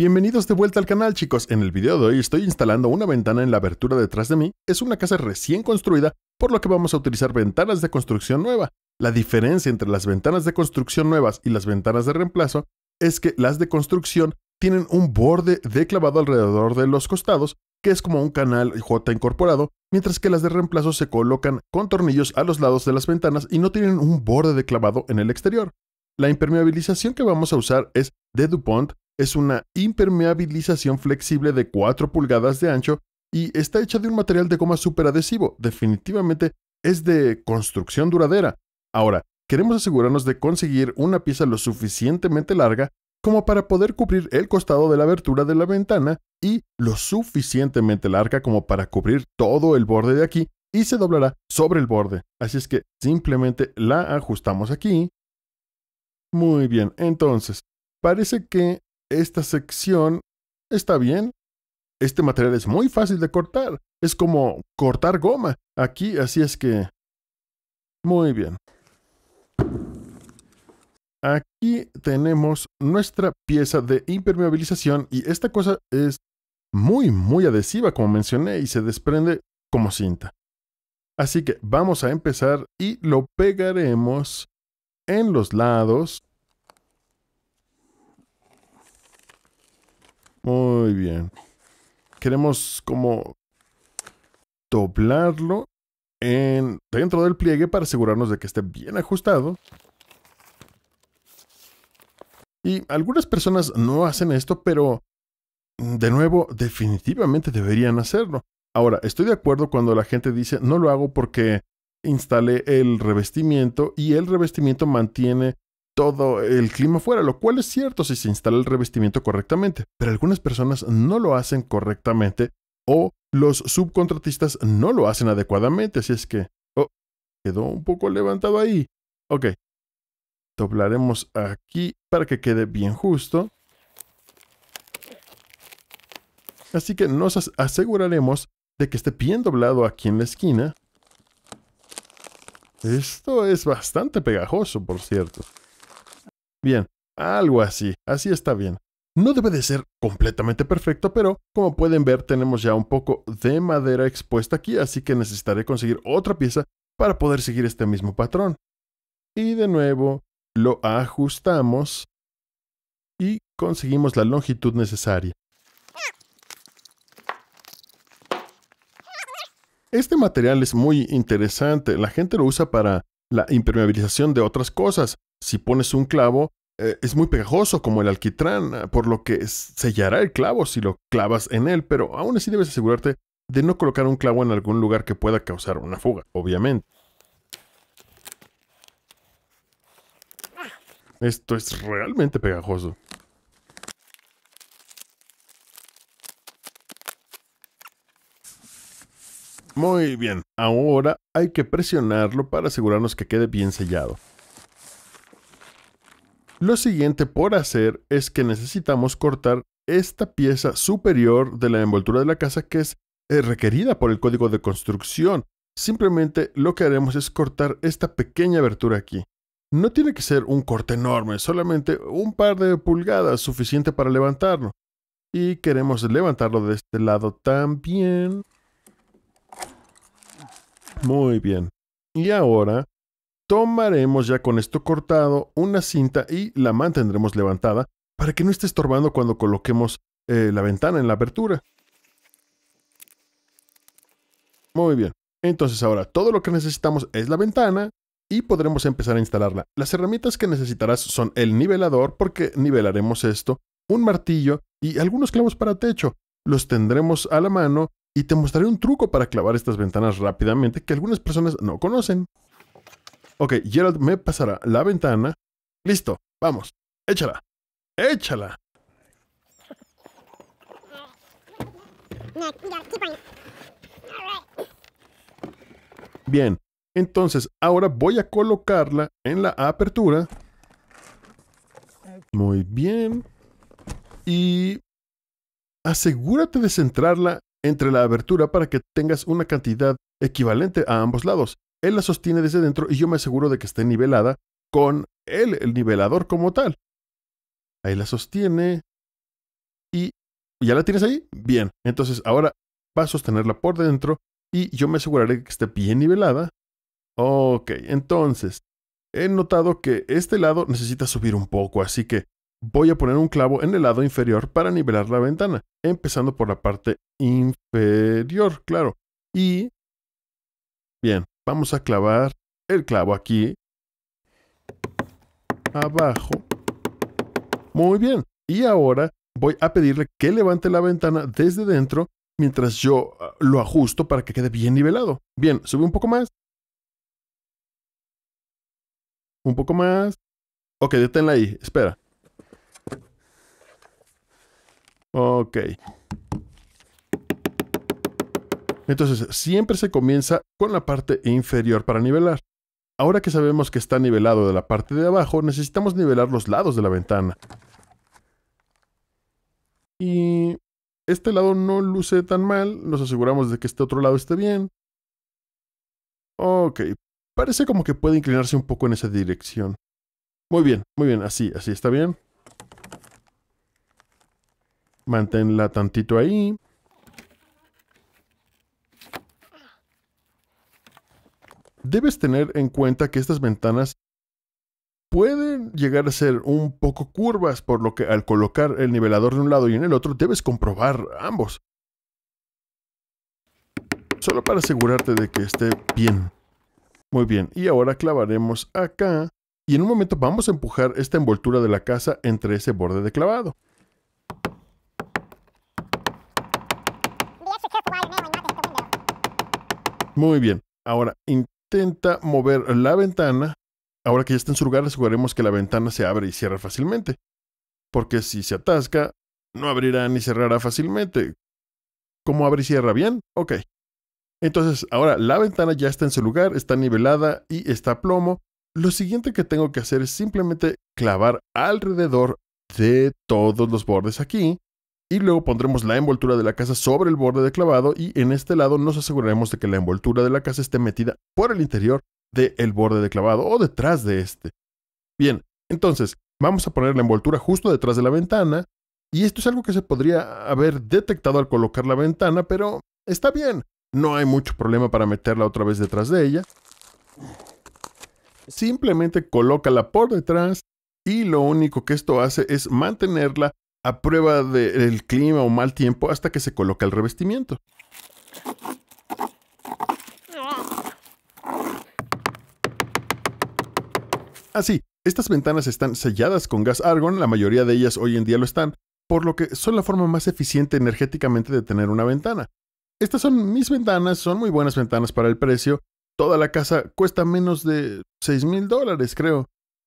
Bienvenidos de vuelta al canal chicos, en el video de hoy estoy instalando una ventana en la abertura detrás de mí, es una casa recién construida, por lo que vamos a utilizar ventanas de construcción nueva. La diferencia entre las ventanas de construcción nuevas y las ventanas de reemplazo es que las de construcción tienen un borde de clavado alrededor de los costados, que es como un canal J incorporado, mientras que las de reemplazo se colocan con tornillos a los lados de las ventanas y no tienen un borde de clavado en el exterior. La impermeabilización que vamos a usar es de DuPont es una impermeabilización flexible de 4 pulgadas de ancho y está hecha de un material de goma superadhesivo. Definitivamente es de construcción duradera. Ahora, queremos asegurarnos de conseguir una pieza lo suficientemente larga como para poder cubrir el costado de la abertura de la ventana y lo suficientemente larga como para cubrir todo el borde de aquí y se doblará sobre el borde. Así es que simplemente la ajustamos aquí. Muy bien, entonces, parece que esta sección está bien. Este material es muy fácil de cortar. Es como cortar goma aquí, así es que... Muy bien. Aquí tenemos nuestra pieza de impermeabilización y esta cosa es muy, muy adhesiva, como mencioné, y se desprende como cinta. Así que vamos a empezar y lo pegaremos en los lados Muy bien. Queremos como doblarlo en, dentro del pliegue para asegurarnos de que esté bien ajustado. Y algunas personas no hacen esto, pero mm, de nuevo, definitivamente deberían hacerlo. Ahora, estoy de acuerdo cuando la gente dice, no lo hago porque instale el revestimiento y el revestimiento mantiene todo el clima fuera, lo cual es cierto si se instala el revestimiento correctamente, pero algunas personas no lo hacen correctamente o los subcontratistas no lo hacen adecuadamente, así es que... Oh, quedó un poco levantado ahí. Ok. Doblaremos aquí para que quede bien justo. Así que nos aseguraremos de que esté bien doblado aquí en la esquina. Esto es bastante pegajoso, por cierto. Bien, algo así, así está bien. No debe de ser completamente perfecto, pero como pueden ver tenemos ya un poco de madera expuesta aquí, así que necesitaré conseguir otra pieza para poder seguir este mismo patrón. Y de nuevo lo ajustamos y conseguimos la longitud necesaria. Este material es muy interesante, la gente lo usa para la impermeabilización de otras cosas, si pones un clavo, eh, es muy pegajoso como el alquitrán, ah, por lo que sellará el clavo si lo clavas en él, pero aún así debes asegurarte de no colocar un clavo en algún lugar que pueda causar una fuga, obviamente. Esto es realmente pegajoso. Muy bien, ahora hay que presionarlo para asegurarnos que quede bien sellado. Lo siguiente por hacer es que necesitamos cortar esta pieza superior de la envoltura de la casa que es eh, requerida por el código de construcción. Simplemente lo que haremos es cortar esta pequeña abertura aquí. No tiene que ser un corte enorme, solamente un par de pulgadas suficiente para levantarlo. Y queremos levantarlo de este lado también. Muy bien. Y ahora Tomaremos ya con esto cortado una cinta y la mantendremos levantada para que no esté estorbando cuando coloquemos eh, la ventana en la apertura. Muy bien. Entonces ahora todo lo que necesitamos es la ventana y podremos empezar a instalarla. Las herramientas que necesitarás son el nivelador porque nivelaremos esto, un martillo y algunos clavos para techo. Los tendremos a la mano y te mostraré un truco para clavar estas ventanas rápidamente que algunas personas no conocen. Ok, Gerald me pasará la ventana. Listo, vamos, échala, échala. Bien, entonces ahora voy a colocarla en la apertura. Muy bien. Y asegúrate de centrarla entre la abertura para que tengas una cantidad equivalente a ambos lados. Él la sostiene desde dentro y yo me aseguro de que esté nivelada con él, el nivelador como tal. Ahí la sostiene y ¿ya la tienes ahí? Bien, entonces ahora va a sostenerla por dentro y yo me aseguraré de que esté bien nivelada. Ok, entonces he notado que este lado necesita subir un poco, así que voy a poner un clavo en el lado inferior para nivelar la ventana, empezando por la parte inferior, claro. Y... Bien, Vamos a clavar el clavo aquí. Abajo. Muy bien. Y ahora voy a pedirle que levante la ventana desde dentro mientras yo ah, lo ajusto para que quede bien nivelado. Bien, sube un poco más. Un poco más. Ok, deténla ahí. Espera. Ok. Entonces, siempre se comienza con la parte inferior para nivelar. Ahora que sabemos que está nivelado de la parte de abajo, necesitamos nivelar los lados de la ventana. Y este lado no luce tan mal, nos aseguramos de que este otro lado esté bien. Ok, parece como que puede inclinarse un poco en esa dirección. Muy bien, muy bien, así, así está bien. Manténla tantito ahí. Debes tener en cuenta que estas ventanas pueden llegar a ser un poco curvas, por lo que al colocar el nivelador de un lado y en el otro debes comprobar ambos. Solo para asegurarte de que esté bien. Muy bien, y ahora clavaremos acá y en un momento vamos a empujar esta envoltura de la casa entre ese borde de clavado. Muy bien, ahora intenta mover la ventana. Ahora que ya está en su lugar, aseguraremos que la ventana se abre y cierra fácilmente. Porque si se atasca, no abrirá ni cerrará fácilmente. ¿Cómo abre y cierra bien? Ok. Entonces, ahora la ventana ya está en su lugar, está nivelada y está a plomo. Lo siguiente que tengo que hacer es simplemente clavar alrededor de todos los bordes aquí y luego pondremos la envoltura de la casa sobre el borde de clavado y en este lado nos aseguraremos de que la envoltura de la casa esté metida por el interior del borde de clavado o detrás de este. Bien, entonces vamos a poner la envoltura justo detrás de la ventana y esto es algo que se podría haber detectado al colocar la ventana, pero está bien, no hay mucho problema para meterla otra vez detrás de ella. Simplemente colócala por detrás y lo único que esto hace es mantenerla a prueba del clima o mal tiempo hasta que se coloca el revestimiento. Así, estas ventanas están selladas con gas argon, la mayoría de ellas hoy en día lo están, por lo que son la forma más eficiente energéticamente de tener una ventana. Estas son mis ventanas, son muy buenas ventanas para el precio. Toda la casa cuesta menos de 6 mil dólares, creo.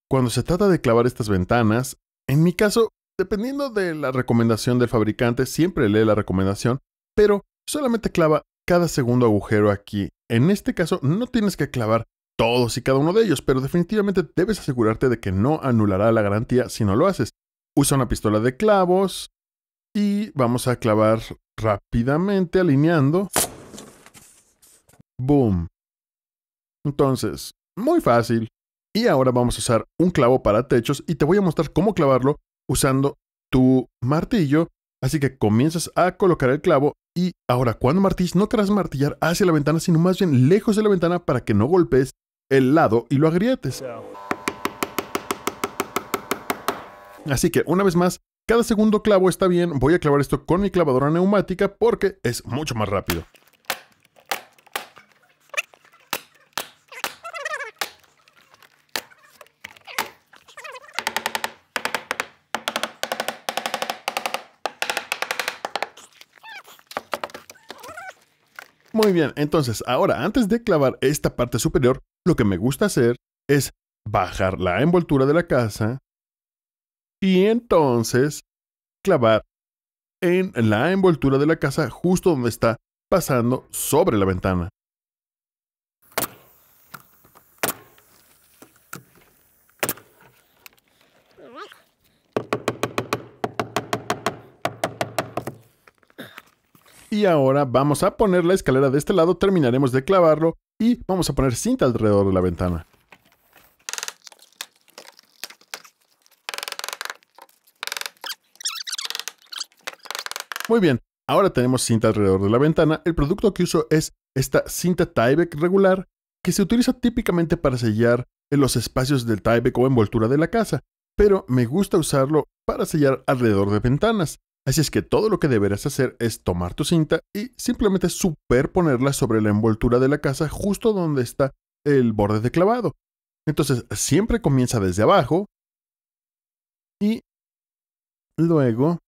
Cuando se trata de clavar estas ventanas, en mi caso Dependiendo de la recomendación del fabricante, siempre lee la recomendación, pero solamente clava cada segundo agujero aquí. En este caso, no tienes que clavar todos y cada uno de ellos, pero definitivamente debes asegurarte de que no anulará la garantía si no lo haces. Usa una pistola de clavos y vamos a clavar rápidamente alineando. Boom. Entonces, muy fácil. Y ahora vamos a usar un clavo para techos y te voy a mostrar cómo clavarlo usando tu martillo. Así que comienzas a colocar el clavo y ahora cuando martilles no querrás martillar hacia la ventana, sino más bien lejos de la ventana para que no golpes el lado y lo agrietes. Así que una vez más, cada segundo clavo está bien, voy a clavar esto con mi clavadora neumática porque es mucho más rápido. Muy bien, entonces ahora antes de clavar esta parte superior, lo que me gusta hacer es bajar la envoltura de la casa y entonces clavar en la envoltura de la casa justo donde está pasando sobre la ventana. Y ahora vamos a poner la escalera de este lado, terminaremos de clavarlo y vamos a poner cinta alrededor de la ventana. Muy bien, ahora tenemos cinta alrededor de la ventana. El producto que uso es esta cinta Tyvek regular que se utiliza típicamente para sellar en los espacios del Tyvek o envoltura de la casa, pero me gusta usarlo para sellar alrededor de ventanas. Así es que todo lo que deberás hacer es tomar tu cinta y simplemente superponerla sobre la envoltura de la casa justo donde está el borde de clavado. Entonces siempre comienza desde abajo y luego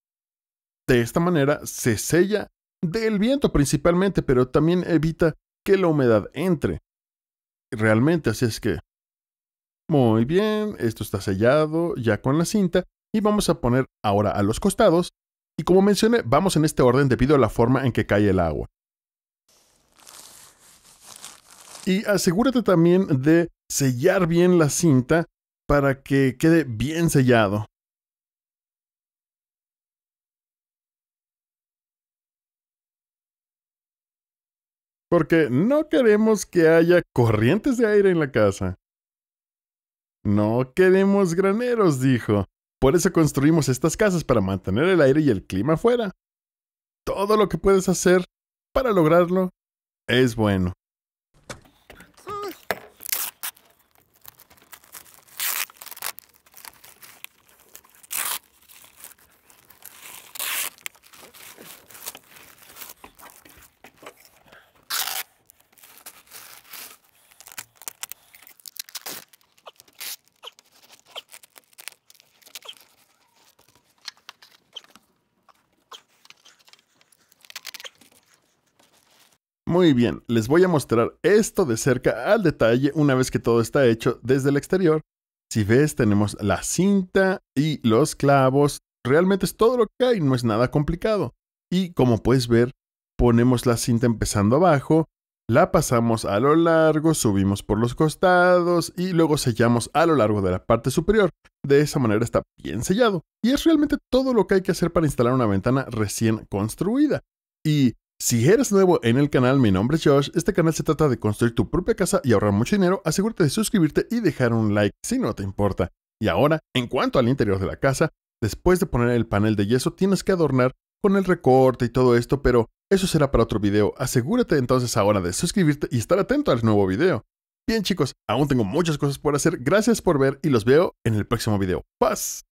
de esta manera se sella del viento principalmente, pero también evita que la humedad entre. Realmente, así es que... Muy bien, esto está sellado ya con la cinta y vamos a poner ahora a los costados y como mencioné, vamos en este orden debido a la forma en que cae el agua. Y asegúrate también de sellar bien la cinta para que quede bien sellado. Porque no queremos que haya corrientes de aire en la casa. No queremos graneros, dijo. Por eso construimos estas casas para mantener el aire y el clima afuera. Todo lo que puedes hacer para lograrlo es bueno. Muy bien, les voy a mostrar esto de cerca al detalle una vez que todo está hecho desde el exterior. Si ves, tenemos la cinta y los clavos. Realmente es todo lo que hay, no es nada complicado. Y como puedes ver, ponemos la cinta empezando abajo, la pasamos a lo largo, subimos por los costados y luego sellamos a lo largo de la parte superior. De esa manera está bien sellado. Y es realmente todo lo que hay que hacer para instalar una ventana recién construida. Y si eres nuevo en el canal, mi nombre es Josh. Este canal se trata de construir tu propia casa y ahorrar mucho dinero. Asegúrate de suscribirte y dejar un like si no te importa. Y ahora, en cuanto al interior de la casa, después de poner el panel de yeso tienes que adornar con el recorte y todo esto, pero eso será para otro video. Asegúrate entonces ahora de suscribirte y estar atento al nuevo video. Bien chicos, aún tengo muchas cosas por hacer. Gracias por ver y los veo en el próximo video. ¡Paz!